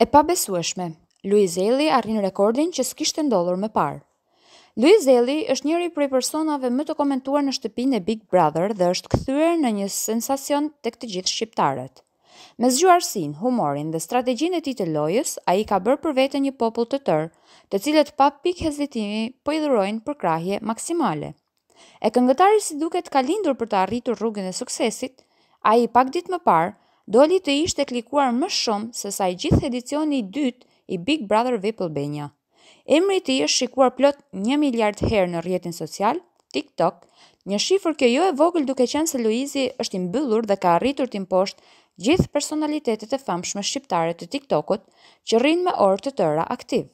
E pa besueshme, Luiz Eli arrin rekordin që s'kishtë ndollur me parë. Luiz Eli është njëri prej personave më të komentuar në shtëpin e Big Brother dhe është këthyre në një sensacion të këtë gjithë shqiptarët. Me zgjuarsin, humorin dhe strategjin e ti të lojës, a i ka bërë për vete një popull të tërë, të cilët pa pik hezitimi po i dhurojnë për krahje maksimale. E këngëtari si duket ka lindur për të arritur rrugën e suksesit, a i pak dit më parë, doli të ishte klikuar më shumë se sa i gjithë edicioni i dytë i Big Brother Vip Albania. Emri ti është shikuar plot 1 miliard herë në rjetin social, TikTok, një shifër kjo jo e vogël duke qenë se Luizi është imbyllur dhe ka arritur tim Gjithë personalitetet e famshme shqiptare të TikTokut që rrinë me orë të tëra aktiv.